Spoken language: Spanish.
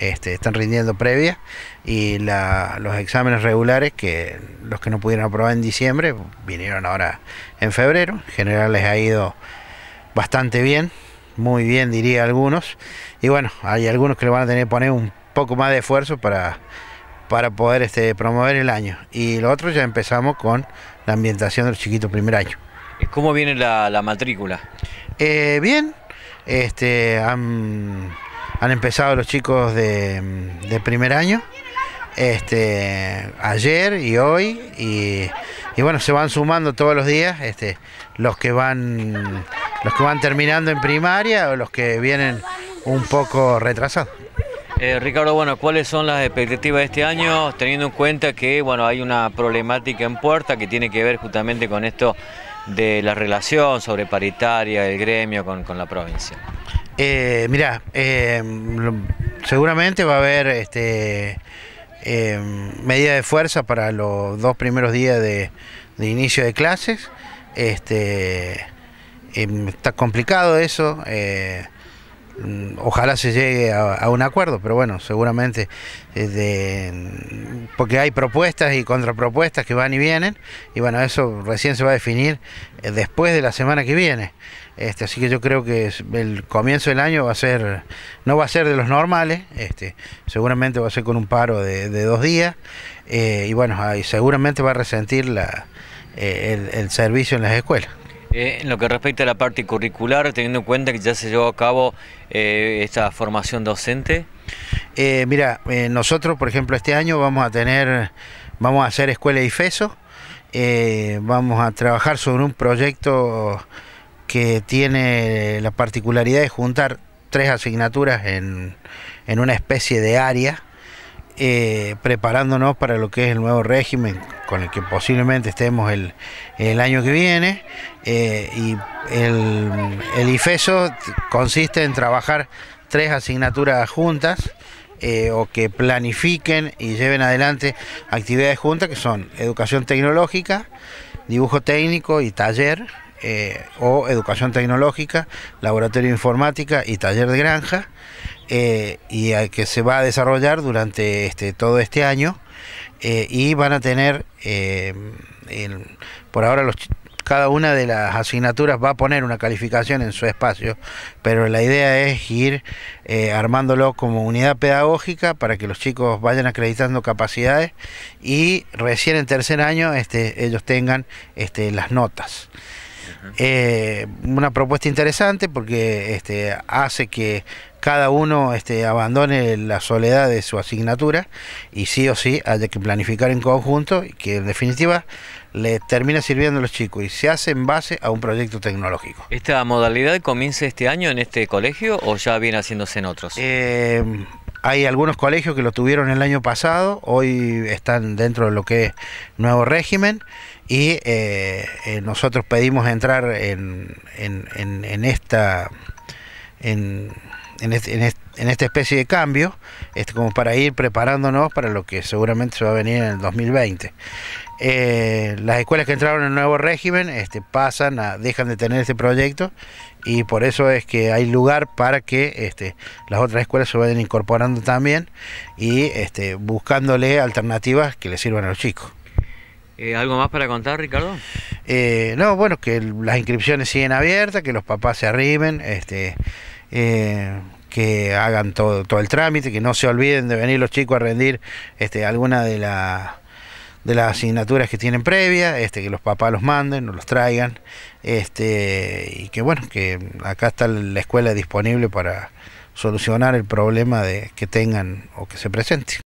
Este, están rindiendo previa y los exámenes regulares que los que no pudieron aprobar en diciembre vinieron ahora en febrero. En general les ha ido bastante bien, muy bien diría algunos. Y bueno, hay algunos que le van a tener que poner un poco más de esfuerzo para, para poder este, promover el año. Y lo otro ya empezamos con la ambientación de los chiquitos primer año. ¿Cómo viene la, matrícula? Eh, bien, este, han han empezado los chicos de, primer año este, ayer y hoy y, bueno se van sumando todos los días este, los que van los que van terminando en primaria o los que vienen un poco retrasados. Eh, Ricardo, bueno, ¿cuáles son las expectativas de este año? Teniendo en cuenta que bueno, hay una problemática en puerta que tiene que ver justamente con esto de la relación sobre paritaria, el gremio con la provincia. Eh, mirá, em, seguramente va a haber este, em, medida de fuerza para los dos primeros días de, inicio de clases. Este, em, está complicado eso. Eh, Mm, ojalá se llegue a, un acuerdo, pero bueno, seguramente eh, mm, porque hay propuestas y contrapropuestas que van y vienen, y bueno, eso recién se va a definir eh, después de la semana que viene. Este, así que yo creo que el comienzo del año va a ser, no va a ser de los normales, este, seguramente va a ser con un paro de, dos días, eh, y bueno, ahí seguramente va a resentir la, el servicio en las escuelas. Eh, en lo que respecta a la parte curricular, teniendo en cuenta que ya se llevó a cabo eh, esta formación docente. Eh, mira, nosotros, por ejemplo, este año vamos a tener, vamos a hacer escuela IFESO, vamos a trabajar sobre un proyecto que tiene la particularidad de juntar tres asignaturas en una especie de área eh, preparándonos para lo que es el nuevo régimen con el que posiblemente estemos el, año que viene. Eh, y el, IFESO consiste en trabajar tres asignaturas juntas. Eh, o que planifiquen y lleven adelante actividades juntas que son educación tecnológica, dibujo técnico y taller eh, o educación tecnológica, laboratorio informática y taller de granja, eh, y que se va a desarrollar durante este, todo este año. Eh, y van a tener, por ahora cada una de las asignaturas va a poner una calificación en su espacio, pero la idea es ir armándolo como unidad pedagógica para que los chicos vayan acreditando capacidades y recién en tercer año este, ellos tengan este, las notas. Eh, una propuesta interesante porque este, hace que cada uno este, abandone la soledad de su asignatura y sí o sí haya que planificar en conjunto y que en definitiva le termina sirviendo a los chicos y se hace en base a un proyecto tecnológico. ¿Esta modalidad comienza este año en este colegio o ya viene haciéndose en otros? Eh, hay algunos colegios que lo tuvieron el año pasado, hoy están dentro de lo que es nuevo régimen y eh, eh, nosotros pedimos entrar en, esta... Este, en, esta especie de cambio, este, como para ir preparándonos para lo que seguramente se va a venir en el 2020 eh, las escuelas que entraron en el nuevo régimen este, pasan a, dejan de tener este proyecto y por eso es que hay lugar para que este, las otras escuelas se vayan incorporando también y este, buscándole alternativas que le sirvan a los chicos. Eh, ¿Algo más para contar, Ricardo? Eh, no, bueno, que las inscripciones siguen abiertas, que los papás se arrimen, este, eh, que hagan todo, el trámite, que no se olviden de venir los chicos a rendir este, alguna de las de las asignaturas que tienen previa, este, que los papás los manden, o los traigan, este, y que bueno, que acá está la escuela disponible para solucionar el problema de que tengan o que se presente.